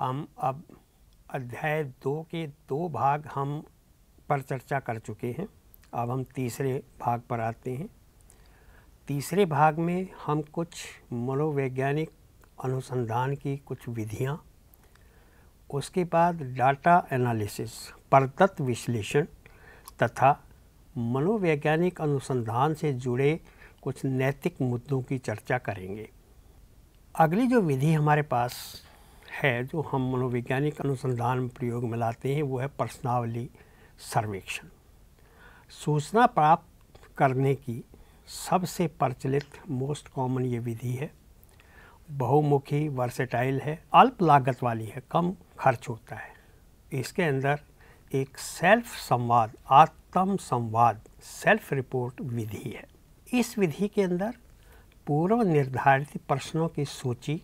हम अब अध्याय दो के दो भाग हम पर चर्चा कर चुके हैं अब हम तीसरे भाग पर आते हैं तीसरे भाग में हम कुछ मनोवैज्ञानिक अनुसंधान की कुछ विधियाँ उसके बाद डाटा एनालिसिस परतत्व विश्लेषण तथा मनोवैज्ञानिक अनुसंधान से जुड़े कुछ नैतिक मुद्दों की चर्चा करेंगे अगली जो विधि हमारे पास है जो हम मनोवैज्ञानिक अनुसंधान प्रयोग में लाते हैं वो है पर्सनावली सर्वेक्षण सूचना प्राप्त करने की सबसे प्रचलित मोस्ट कॉमन ये विधि है बहुमुखी वर्सेटाइल है अल्प लागत वाली है कम खर्च होता है इसके अंदर एक सेल्फ संवाद आत्म संवाद सेल्फ रिपोर्ट विधि है इस विधि के अंदर पूर्व निर्धारित प्रश्नों की सूची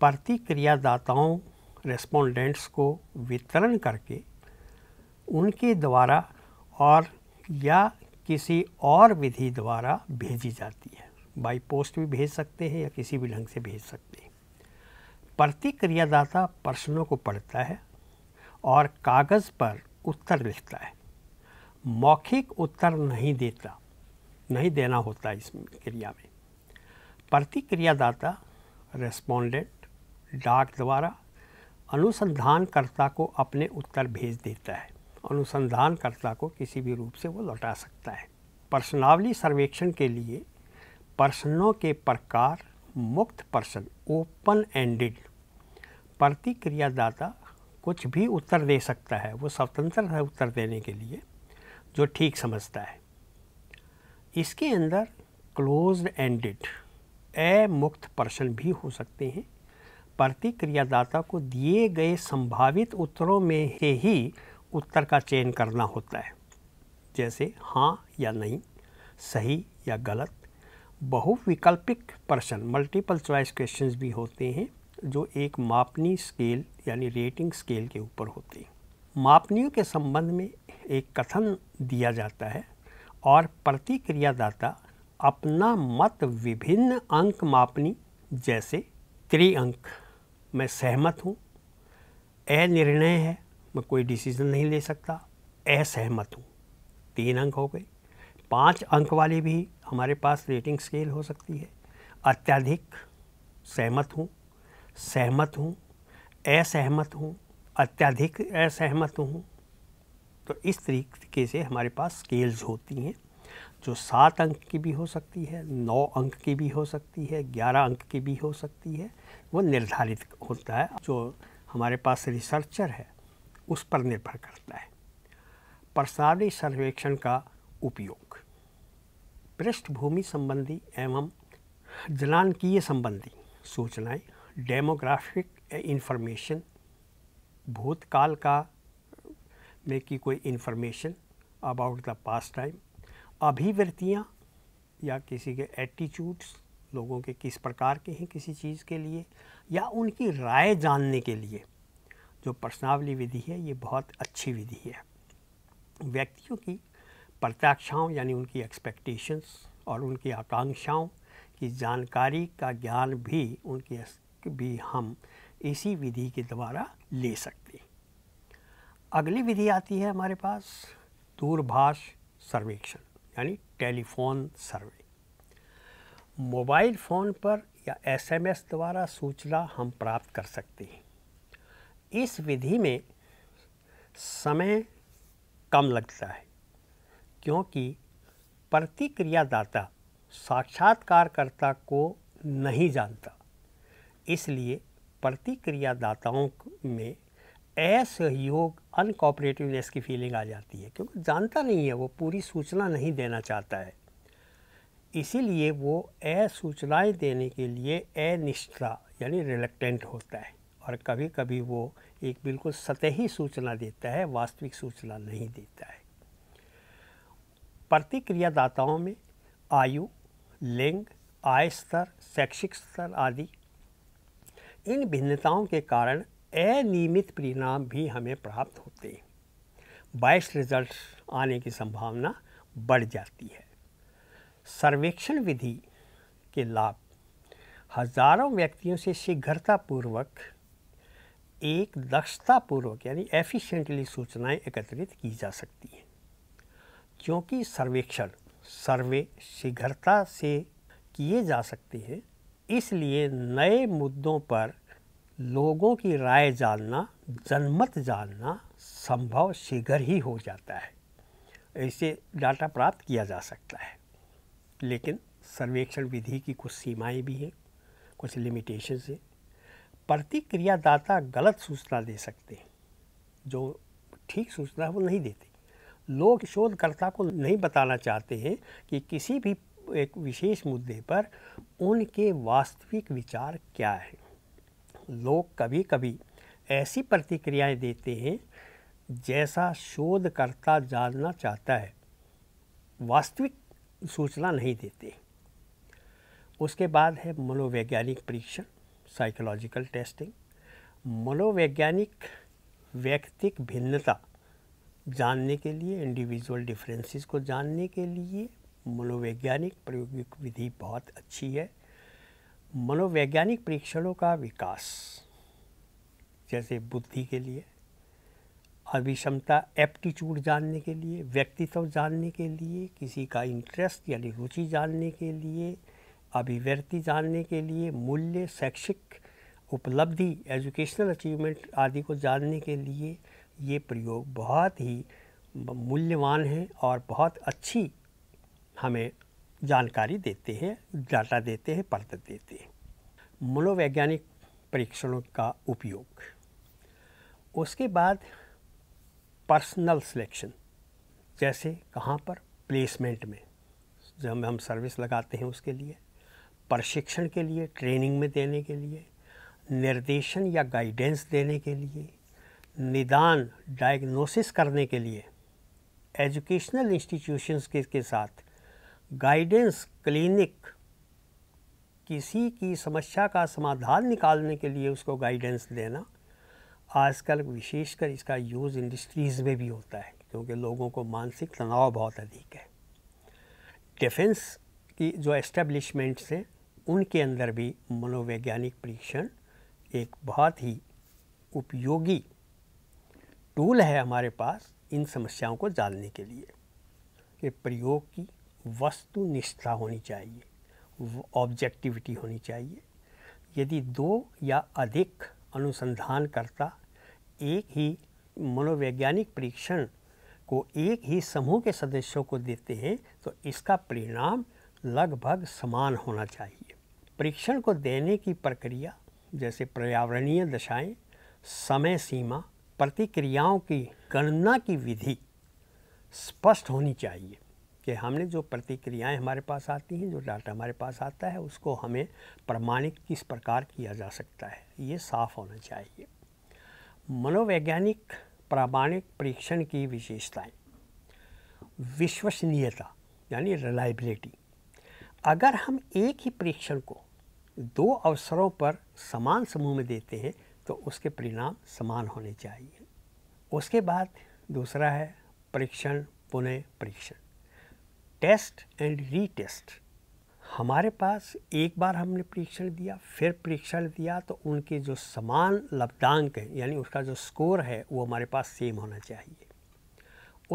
प्रतिक्रियादाताओं रेस्पोंडेंट्स को वितरण करके उनके द्वारा और या किसी और विधि द्वारा भेजी जाती है बाई पोस्ट भी भेज सकते हैं या किसी भी ढंग से भेज सकते हैं प्रतिक्रियादाता प्रश्नों को पढ़ता है और कागज़ पर उत्तर लिखता है मौखिक उत्तर नहीं देता नहीं देना होता इस क्रिया में प्रतिक्रियादाता रेस्पोंडेंट डाक द्वारा अनुसंधानकर्ता को अपने उत्तर भेज देता है अनुसंधानकर्ता को किसी भी रूप से वो लौटा सकता है पर्सनावली सर्वेक्षण के लिए प्रश्नों के प्रकार मुक्त प्रश्न ओपन एंडेड प्रतिक्रियादाता कुछ भी उत्तर दे सकता है वो स्वतंत्र है उत्तर देने के लिए जो ठीक समझता है इसके अंदर क्लोज एंडेड अमुक्त प्रश्न भी हो सकते हैं प्रतिक्रियादाता को दिए गए संभावित उत्तरों में से ही उत्तर का चयन करना होता है जैसे हाँ या नहीं सही या गलत बहुविकल्पिक प्रश्न मल्टीपल चॉइस क्वेश्चंस भी होते हैं जो एक मापनी स्केल यानी रेटिंग स्केल के ऊपर होते हैं मापनियों के संबंध में एक कथन दिया जाता है और प्रतिक्रियादाता अपना मत विभिन्न अंक मापनी जैसे त्रि अंक मैं सहमत हूँ अनिर्णय है मैं कोई डिसीज़न नहीं ले सकता असहमत हूँ तीन अंक हो गए पाँच अंक वाली भी हमारे पास रेटिंग स्केल हो सकती है अत्यधिक सहमत हूँ सहमत हूँ असहमत हूँ अत्यधिक असहमत हूँ तो इस तरीके से हमारे पास स्केल्स होती हैं जो सात अंक की भी हो सकती है नौ अंक की भी हो सकती है ग्यारह अंक की भी हो सकती है वो निर्धारित होता है जो हमारे पास रिसर्चर है उस पर निर्भर करता है प्रसारी सर्वेक्षण का उपयोग पृष्ठभूमि संबंधी एवं जनानकीय संबंधी सूचनाएं डेमोग्राफिक इन्फॉर्मेशन भूतकाल का में की कोई information about the past time अभिवृत्तियाँ या किसी के एटीट्यूड्स लोगों के किस प्रकार के हैं किसी चीज़ के लिए या उनकी राय जानने के लिए जो प्रश्नावली विधि है ये बहुत अच्छी विधि है व्यक्तियों की प्रत्याक्षाओं यानी उनकी एक्सपेक्टेशंस और उनकी आकांक्षाओं की जानकारी का ज्ञान भी उनके भी हम इसी विधि के द्वारा ले सकते अगली विधि आती है हमारे पास दूरभाष सर्वेक्षण यानी टेलीफोन सर्वे मोबाइल फ़ोन पर या एसएमएस द्वारा सूचना हम प्राप्त कर सकते हैं इस विधि में समय कम लगता है क्योंकि प्रतिक्रियादाता साक्षात्कारकर्ता को नहीं जानता इसलिए प्रतिक्रियादाताओं में असहयोग अनकॉपरेटिवनेस की फीलिंग आ जाती है क्योंकि जानता नहीं है वो पूरी सूचना नहीं देना चाहता है इसीलिए वो असूचनाएँ देने के लिए अनिष्ठा यानी रिलेक्टेंट होता है और कभी कभी वो एक बिल्कुल सतही सूचना देता है वास्तविक सूचना नहीं देता है प्रतिक्रियादाताओं में आयु लिंग आय स्तर शैक्षिक स्तर आदि इन भिन्नताओं के कारण अनियमित परिणाम भी हमें प्राप्त होते हैं बाइस रिजल्ट आने की संभावना बढ़ जाती है सर्वेक्षण विधि के लाभ हजारों व्यक्तियों से शीघ्रतापूर्वक एक दक्षतापूर्वक यानी एफिशिएंटली सूचनाएं एकत्रित की जा सकती हैं क्योंकि सर्वेक्षण सर्वे शीघ्रता से किए जा सकते हैं इसलिए नए मुद्दों पर लोगों की राय जानना जनमत जानना संभव शीघ्र ही हो जाता है ऐसे डाटा प्राप्त किया जा सकता है लेकिन सर्वेक्षण विधि की कुछ सीमाएं भी हैं कुछ लिमिटेशन हैं प्रतिक्रियादाता गलत सूचना दे सकते हैं जो ठीक सूचना है वो नहीं देते लोग शोधकर्ता को नहीं बताना चाहते हैं कि किसी भी एक विशेष मुद्दे पर उनके वास्तविक विचार क्या हैं लोग कभी कभी ऐसी प्रतिक्रियाएं देते हैं जैसा शोधकर्ता जानना चाहता है वास्तविक सूचना नहीं देते उसके बाद है मनोवैज्ञानिक परीक्षण साइकोलॉजिकल टेस्टिंग मनोवैज्ञानिक व्यक्तिक भिन्नता जानने के लिए इंडिविजुअल डिफरेंसेस को जानने के लिए मनोवैज्ञानिक प्रायोगिक विधि बहुत अच्छी है मनोवैज्ञानिक परीक्षणों का विकास जैसे बुद्धि के लिए अभिषमता एप्टीट्यूड जानने के लिए व्यक्तित्व जानने के लिए किसी का इंटरेस्ट यानी रुचि जानने के लिए अभिव्यक्ति जानने के लिए मूल्य शैक्षिक उपलब्धि एजुकेशनल अचीवमेंट आदि को जानने के लिए ये प्रयोग बहुत ही मूल्यवान है और बहुत अच्छी हमें जानकारी देते हैं डाटा देते हैं पढ़ते देते हैं मनोवैज्ञानिक परीक्षणों का उपयोग उसके बाद पर्सनल सिलेक्शन जैसे कहाँ पर प्लेसमेंट में जब हम सर्विस लगाते हैं उसके लिए प्रशिक्षण के लिए ट्रेनिंग में देने के लिए निर्देशन या गाइडेंस देने के लिए निदान डायग्नोसिस करने के लिए एजुकेशनल इंस्टीट्यूशंस के, के साथ गाइडेंस क्लिनिक किसी की समस्या का समाधान निकालने के लिए उसको गाइडेंस देना आजकल विशेषकर इसका यूज़ इंडस्ट्रीज़ में भी होता है क्योंकि लोगों को मानसिक तनाव बहुत अधिक है डिफेंस की जो एस्टेब्लिशमेंट्स हैं उनके अंदर भी मनोवैज्ञानिक परीक्षण एक बहुत ही उपयोगी टूल है हमारे पास इन समस्याओं को जानने के लिए कि प्रयोग की वस्तुनिष्ठा होनी चाहिए ऑब्जेक्टिविटी होनी चाहिए यदि दो या अधिक अनुसंधानकर्ता एक ही मनोवैज्ञानिक परीक्षण को एक ही समूह के सदस्यों को देते हैं तो इसका परिणाम लगभग समान होना चाहिए परीक्षण को देने की प्रक्रिया जैसे पर्यावरणीय दशाएं, समय सीमा प्रतिक्रियाओं की गणना की विधि स्पष्ट होनी चाहिए कि हमने जो प्रतिक्रियाएं हमारे पास आती हैं जो डाटा हमारे पास आता है उसको हमें प्रमाणित किस प्रकार किया जा सकता है ये साफ होना चाहिए मनोवैज्ञानिक प्रामाणिक परीक्षण की विशेषताएं विश्वसनीयता यानी रिलायबिलिटी अगर हम एक ही परीक्षण को दो अवसरों पर समान समूह में देते हैं तो उसके परिणाम समान होने चाहिए उसके बाद दूसरा है परीक्षण पुनः परीक्षण टेस्ट एंड रीटेस्ट हमारे पास एक बार हमने परीक्षण दिया फिर परीक्षण दिया तो उनके जो समान लब्धांक हैं यानी उसका जो स्कोर है वो हमारे पास सेम होना चाहिए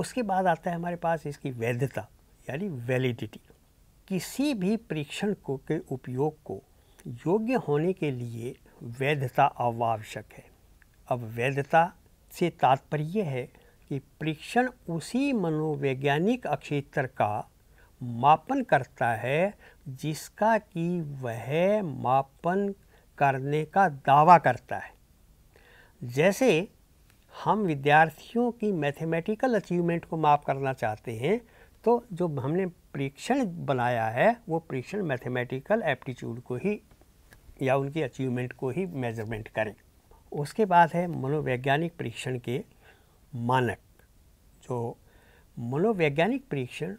उसके बाद आता है हमारे पास इसकी वैधता यानी वैलिडिटी किसी भी परीक्षण को के उपयोग को योग्य होने के लिए वैधता अवावश्यक है अब वैधता से तात्पर्य है कि परीक्षण उसी मनोवैज्ञानिक क्षेत्र का मापन करता है जिसका कि वह मापन करने का दावा करता है जैसे हम विद्यार्थियों की मैथमेटिकल अचीवमेंट को माप करना चाहते हैं तो जो हमने परीक्षण बनाया है वो परीक्षण मैथमेटिकल एप्टीट्यूड को ही या उनकी अचीवमेंट को ही मेजरमेंट करें उसके बाद है मनोवैज्ञानिक परीक्षण के मानक जो मनोवैज्ञानिक परीक्षण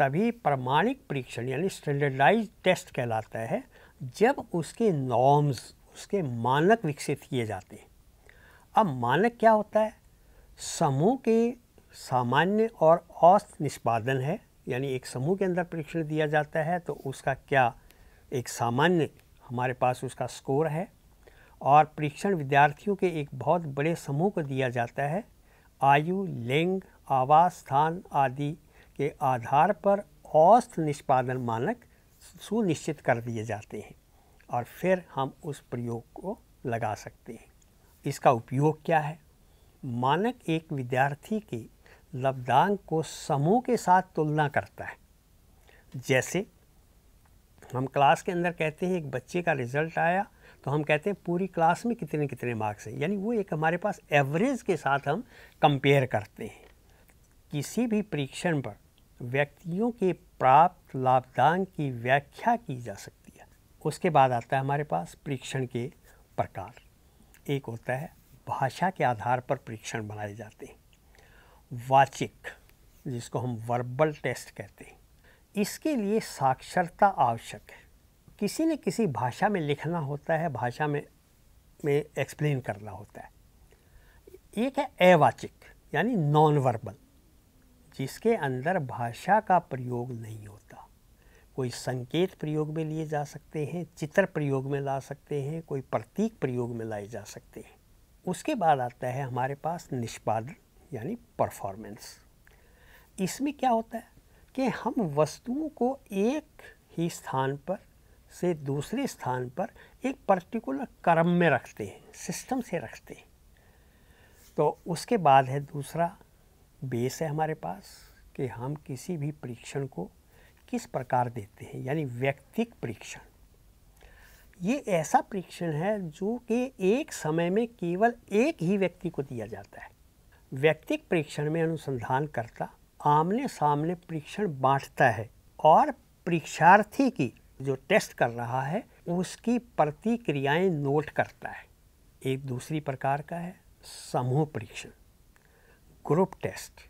तभी प्रमाणिक परीक्षण यानी स्टैंडर्डाइज टेस्ट कहलाता है जब उसके नॉर्म्स उसके मानक विकसित किए जाते हैं अब मानक क्या होता है समूह के सामान्य और औस्त निष्पादन है यानी एक समूह के अंदर परीक्षण दिया जाता है तो उसका क्या एक सामान्य हमारे पास उसका स्कोर है और परीक्षण विद्यार्थियों के एक बहुत बड़े समूह को दिया जाता है आयु लिंग आवास स्थान आदि के आधार पर औस्त निष्पादन मानक सुनिश्चित कर दिए जाते हैं और फिर हम उस प्रयोग को लगा सकते हैं इसका उपयोग क्या है मानक एक विद्यार्थी के लब्दांग को समूह के साथ तुलना करता है जैसे हम क्लास के अंदर कहते हैं एक बच्चे का रिज़ल्ट आया तो हम कहते हैं पूरी क्लास में कितने कितने मार्क्स हैं यानी वो एक हमारे पास एवरेज के साथ हम कंपेयर करते हैं किसी भी परीक्षण पर व्यक्तियों के प्राप्त लाभदान की व्याख्या की जा सकती है उसके बाद आता है हमारे पास परीक्षण के प्रकार एक होता है भाषा के आधार पर परीक्षण बनाए जाते हैं वाचिक जिसको हम वर्बल टेस्ट कहते हैं इसके लिए साक्षरता आवश्यक है किसी न किसी भाषा में लिखना होता है भाषा में में एक्सप्लेन करना होता है एक है अवाचिक यानी नॉन वर्बल जिसके अंदर भाषा का प्रयोग नहीं होता कोई संकेत प्रयोग में लिए जा सकते हैं चित्र प्रयोग में ला सकते हैं कोई प्रतीक प्रयोग में लाए जा सकते हैं उसके बाद आता है हमारे पास निष्पादन यानी परफॉर्मेंस इसमें क्या होता है कि हम वस्तुओं को एक ही स्थान पर से दूसरे स्थान पर एक पर्टिकुलर क्रम में रखते हैं सिस्टम से रखते हैं तो उसके बाद है दूसरा बेस है हमारे पास कि हम किसी भी परीक्षण को किस प्रकार देते हैं यानी व्यक्तिक परीक्षण ये ऐसा परीक्षण है जो कि एक समय में केवल एक ही व्यक्ति को दिया जाता है व्यक्तिक परीक्षण में अनुसंधान करता आमने सामने परीक्षण बांटता है और परीक्षार्थी की जो टेस्ट कर रहा है उसकी प्रतिक्रियाएं नोट करता है एक दूसरी प्रकार का है समूह परीक्षण ग्रुप टेस्ट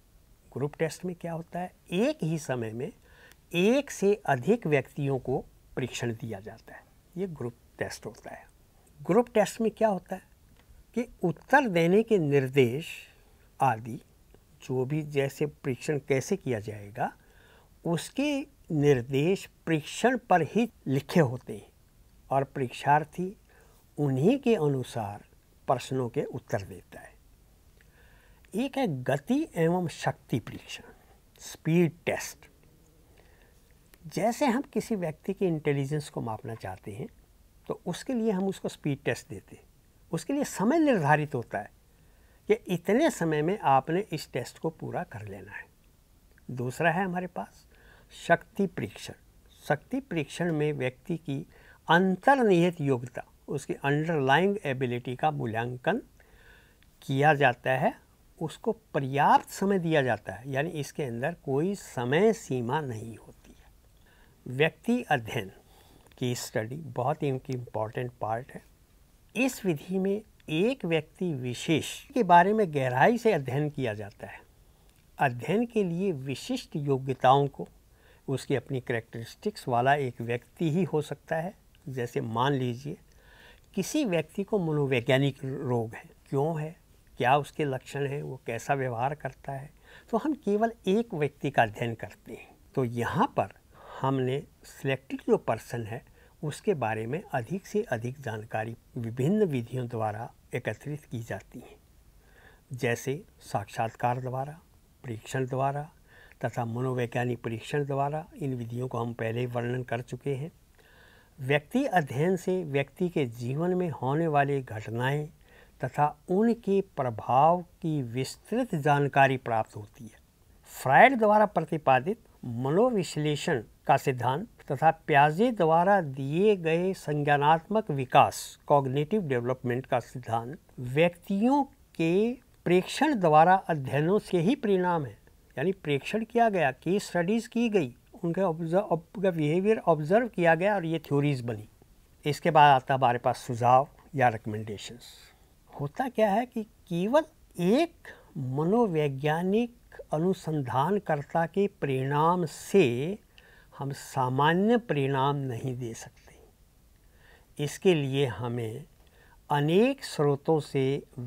ग्रुप टेस्ट में क्या होता है एक ही समय में एक से अधिक व्यक्तियों को परीक्षण दिया जाता है ये ग्रुप टेस्ट होता है ग्रुप टेस्ट में क्या होता है कि उत्तर देने के निर्देश आदि जो भी जैसे परीक्षण कैसे किया जाएगा उसके निर्देश परीक्षण पर ही लिखे होते हैं और परीक्षार्थी उन्हीं के अनुसार प्रश्नों के उत्तर देता है एक है गति एवं शक्ति परीक्षण स्पीड टेस्ट जैसे हम किसी व्यक्ति की इंटेलिजेंस को मापना चाहते हैं तो उसके लिए हम उसको स्पीड टेस्ट देते हैं उसके लिए समय निर्धारित होता है कि इतने समय में आपने इस टेस्ट को पूरा कर लेना है दूसरा है हमारे पास शक्ति परीक्षण शक्ति परीक्षण में व्यक्ति की अंतर्निहित योग्यता उसकी अंडरलाइंग एबिलिटी का मूल्यांकन किया जाता है उसको पर्याप्त समय दिया जाता है यानी इसके अंदर कोई समय सीमा नहीं होती है व्यक्ति अध्ययन की स्टडी बहुत ही उनकी इम्पॉर्टेंट पार्ट है इस विधि में एक व्यक्ति विशेष के बारे में गहराई से अध्ययन किया जाता है अध्ययन के लिए विशिष्ट योग्यताओं को उसकी अपनी करेक्टरिस्टिक्स वाला एक व्यक्ति ही हो सकता है जैसे मान लीजिए किसी व्यक्ति को मनोवैज्ञानिक रोग है क्यों है क्या उसके लक्षण हैं वो कैसा व्यवहार करता है तो हम केवल एक व्यक्ति का अध्ययन करते हैं तो यहाँ पर हमने सिलेक्टेड जो पर्सन है उसके बारे में अधिक से अधिक जानकारी विभिन्न विधियों द्वारा एकत्रित की जाती है जैसे साक्षात्कार द्वारा परीक्षण द्वारा तथा मनोवैज्ञानिक परीक्षण द्वारा इन विधियों को हम पहले ही वर्णन कर चुके हैं व्यक्ति अध्ययन से व्यक्ति के जीवन में होने वाली घटनाएं तथा उनके प्रभाव की विस्तृत जानकारी प्राप्त होती है फ्रायड द्वारा प्रतिपादित मनोविश्लेषण का सिद्धांत तथा प्याजे द्वारा दिए गए संज्ञानात्मक विकास कॉग्निटिव डेवलपमेंट का सिद्धांत व्यक्तियों के प्रेक्षण द्वारा अध्ययनों से ही परिणाम है यानी प्रेक्षण किया गया केस स्टडीज़ की गई उनके उनका बिहेवियर ऑब्ज़र्व किया गया और ये थ्योरीज़ बनी इसके बाद आता हमारे पास सुझाव या रिकमेंडेशंस होता क्या है कि केवल एक मनोवैज्ञानिक अनुसंधानकर्ता के परिणाम से हम सामान्य परिणाम नहीं दे सकते इसके लिए हमें अनेक स्रोतों से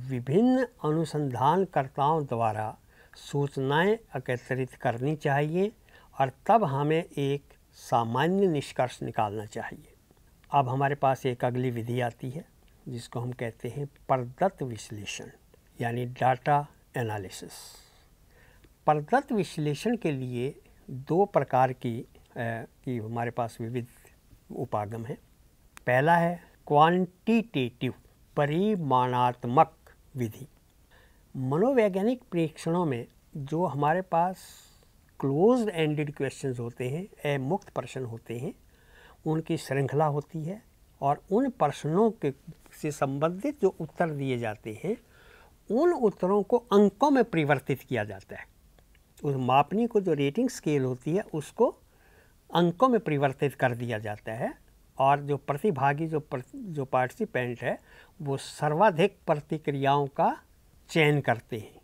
विभिन्न अनुसंधानकर्ताओं द्वारा सूचनाएं एकत्रित करनी चाहिए और तब हमें एक सामान्य निष्कर्ष निकालना चाहिए अब हमारे पास एक अगली विधि आती है जिसको हम कहते हैं परदत्त विश्लेषण यानी डाटा एनालिसिस परदत्त विश्लेषण के लिए दो प्रकार की आ, की हमारे पास विविध उपागम है पहला है क्वांटिटेटिव परिमाणात्मक विधि मनोवैज्ञानिक परीक्षणों में जो हमारे पास क्लोज एंडेड क्वेश्चंस होते हैं ए मुक्त प्रश्न होते हैं उनकी श्रृंखला होती है और उन प्रश्नों के से संबंधित जो उत्तर दिए जाते हैं उन उत्तरों को अंकों में परिवर्तित किया जाता है उस मापनी को जो रेटिंग स्केल होती है उसको अंकों में परिवर्तित कर दिया जाता है और जो प्रतिभागी जो प्र, जो पार्टिसिपेंट है वो सर्वाधिक प्रतिक्रियाओं का चयन करते हैं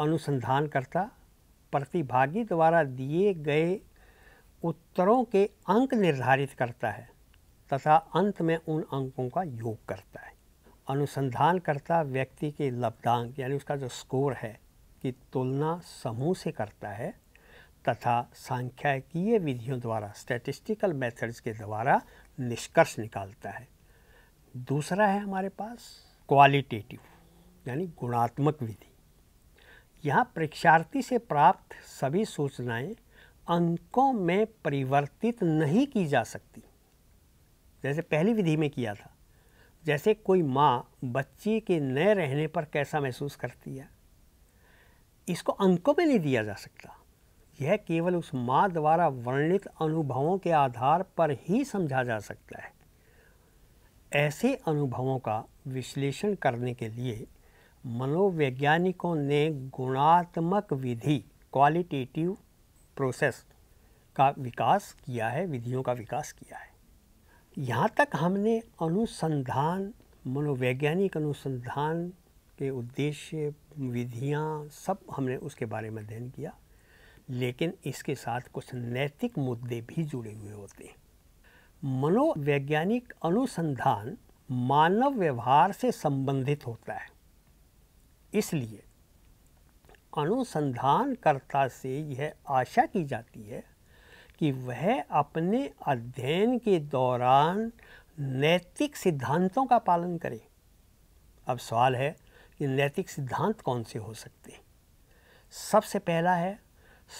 अनुसंधानकर्ता प्रतिभागी द्वारा दिए गए उत्तरों के अंक निर्धारित करता है तथा अंत में उन अंकों का योग करता है अनुसंधानकर्ता व्यक्ति के लब्धांक यानी उसका जो स्कोर है की तुलना समूह से करता है तथा सांख्यिकीय विधियों द्वारा स्टैटिस्टिकल मेथड्स के द्वारा निष्कर्ष निकालता है दूसरा है हमारे पास क्वालिटेटिव यानी गुणात्मक विधि यहाँ परीक्षार्थी से प्राप्त सभी सूचनाएं अंकों में परिवर्तित नहीं की जा सकती जैसे पहली विधि में किया था जैसे कोई माँ बच्चे के नए रहने पर कैसा महसूस करती है इसको अंकों में नहीं दिया जा सकता यह केवल उस माँ द्वारा वर्णित अनुभवों के आधार पर ही समझा जा सकता है ऐसे अनुभवों का विश्लेषण करने के लिए मनोवैज्ञानिकों ने गुणात्मक विधि क्वालिटेटिव प्रोसेस का विकास किया है विधियों का विकास किया है यहाँ तक हमने अनुसंधान मनोवैज्ञानिक अनुसंधान के उद्देश्य विधियाँ सब हमने उसके बारे में अध्ययन किया लेकिन इसके साथ कुछ नैतिक मुद्दे भी जुड़े हुए होते हैं मनोवैज्ञानिक अनुसंधान मानव व्यवहार से संबंधित होता है इसलिए अनुसंधानकर्ता से यह आशा की जाती है कि वह अपने अध्ययन के दौरान नैतिक सिद्धांतों का पालन करे अब सवाल है कि नैतिक सिद्धांत कौन से हो सकते हैं सबसे पहला है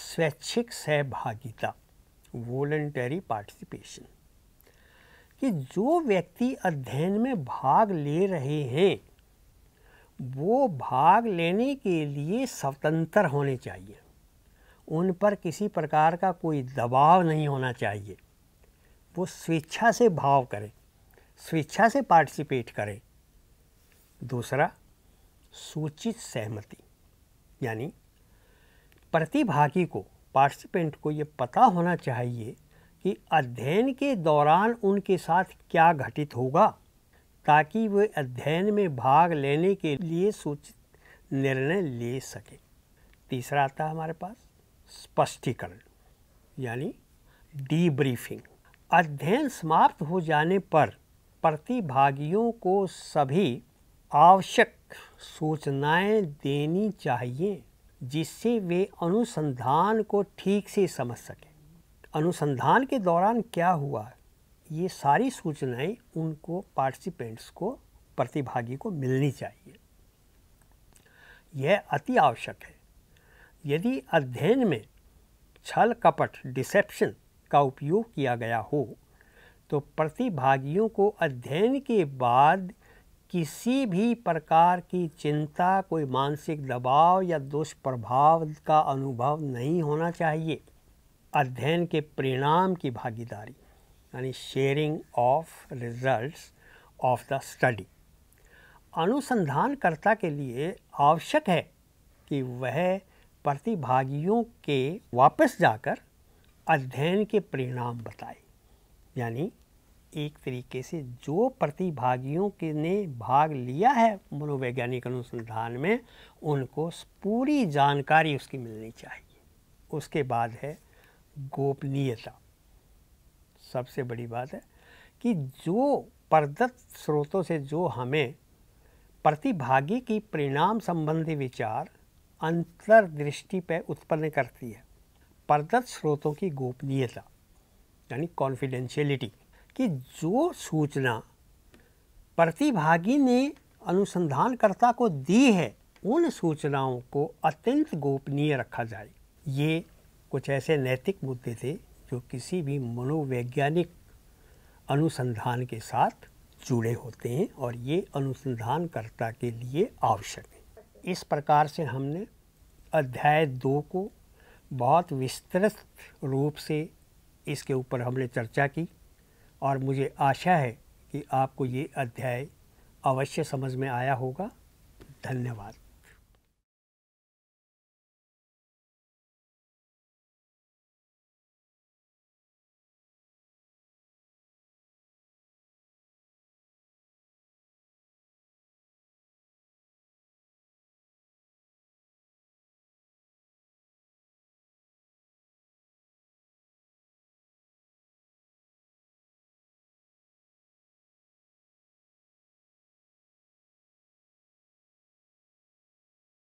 स्वैच्छिक सहभागिता वॉलेंटरी पार्टिसिपेशन कि जो व्यक्ति अध्ययन में भाग ले रहे हैं वो भाग लेने के लिए स्वतंत्र होने चाहिए उन पर किसी प्रकार का कोई दबाव नहीं होना चाहिए वो स्वेच्छा से भाव करें स्वेच्छा से पार्टिसिपेट करें दूसरा सूचित सहमति यानी प्रतिभागी को पार्टिसिपेंट को ये पता होना चाहिए कि अध्ययन के दौरान उनके साथ क्या घटित होगा ताकि वे अध्ययन में भाग लेने के लिए सूचित निर्णय ले सकें तीसरा आता है हमारे पास स्पष्टीकरण यानी डीब्रीफिंग अध्ययन समाप्त हो जाने पर प्रतिभागियों को सभी आवश्यक सूचनाएं देनी चाहिए जिससे वे अनुसंधान को ठीक से समझ सकें अनुसंधान के दौरान क्या हुआ ये सारी सूचनाएं उनको पार्टिसिपेंट्स को प्रतिभागी को मिलनी चाहिए यह अति आवश्यक है यदि अध्ययन में छल कपट डिसेप्शन का उपयोग किया गया हो तो प्रतिभागियों को अध्ययन के बाद किसी भी प्रकार की चिंता कोई मानसिक दबाव या दुष्प्रभाव का अनुभव नहीं होना चाहिए अध्ययन के परिणाम की भागीदारी यानी sharing of result of the study अनुसंधानकर्ता के लिए आवश्यक है कि वह प्रतिभागियों के वापस जाकर अध्ययन के परिणाम बताए यानी एक तरीके से जो प्रतिभागियों के ने भाग लिया है मनोवैज्ञानिक अनुसंधान में उनको पूरी जानकारी उसकी मिलनी चाहिए उसके बाद है गोपनीयता सबसे बड़ी बात है कि जो प्रदत्त स्रोतों से जो हमें प्रतिभागी की परिणाम संबंधी विचार अंतर्दृष्टि पर उत्पन्न करती है प्रदत्त स्रोतों की गोपनीयता यानी कॉन्फिडेंशियलिटी कि जो सूचना प्रतिभागी ने अनुसंधानकर्ता को दी है उन सूचनाओं को अत्यंत गोपनीय रखा जाए ये कुछ ऐसे नैतिक मुद्दे थे जो किसी भी मनोवैज्ञानिक अनुसंधान के साथ जुड़े होते हैं और ये अनुसंधानकर्ता के लिए आवश्यक है इस प्रकार से हमने अध्याय दो को बहुत विस्तृत रूप से इसके ऊपर हमने चर्चा की और मुझे आशा है कि आपको ये अध्याय अवश्य समझ में आया होगा धन्यवाद